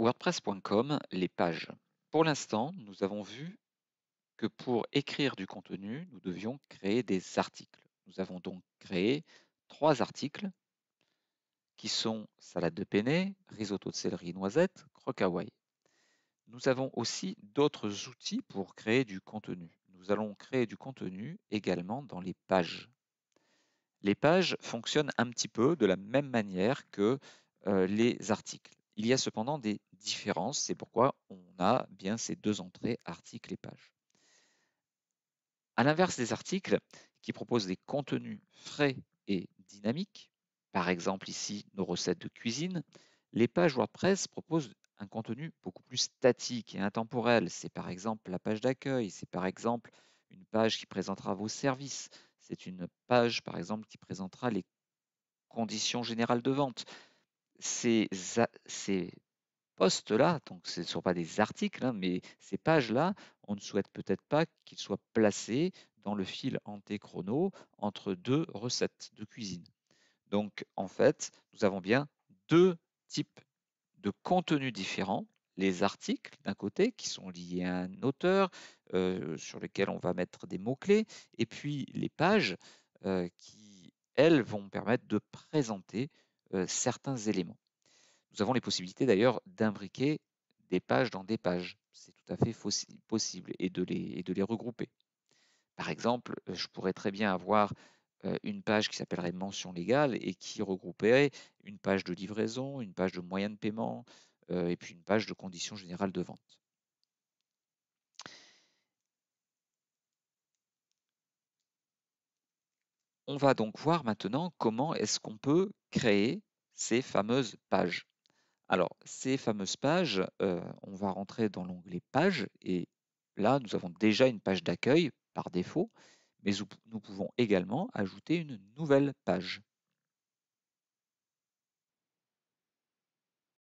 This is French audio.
WordPress.com, les pages. Pour l'instant, nous avons vu que pour écrire du contenu, nous devions créer des articles. Nous avons donc créé trois articles qui sont salade de penne, risotto de céleri noisette, croque Nous avons aussi d'autres outils pour créer du contenu. Nous allons créer du contenu également dans les pages. Les pages fonctionnent un petit peu de la même manière que euh, les articles. Il y a cependant des différence. C'est pourquoi on a bien ces deux entrées, articles et pages. À l'inverse des articles qui proposent des contenus frais et dynamiques, par exemple ici nos recettes de cuisine, les pages WordPress proposent un contenu beaucoup plus statique et intemporel. C'est par exemple la page d'accueil, c'est par exemple une page qui présentera vos services, c'est une page par exemple qui présentera les conditions générales de vente là donc ce ne sont pas des articles, hein, mais ces pages-là, on ne souhaite peut-être pas qu'ils soient placés dans le fil antéchrono entre deux recettes de cuisine. Donc en fait, nous avons bien deux types de contenus différents les articles d'un côté qui sont liés à un auteur euh, sur lequel on va mettre des mots-clés, et puis les pages euh, qui, elles, vont permettre de présenter euh, certains éléments. Nous avons les possibilités d'ailleurs d'imbriquer des pages dans des pages. C'est tout à fait possible et de, les, regrouper. Par exemple, euh, je pourrais très bien avoir euh, une page qui s'appellerait mention légale et qui regrouperait une page de livraison, une page de moyens de paiement euh, et puis une page de conditions générales de vente. On va donc voir maintenant comment est-ce qu'on peut créer ces fameuses pages. Alors, ces fameuses pages, euh, on va rentrer dans l'onglet Pages et là, nous avons déjà une page d'accueil par défaut, mais nous pouvons également ajouter une nouvelle page.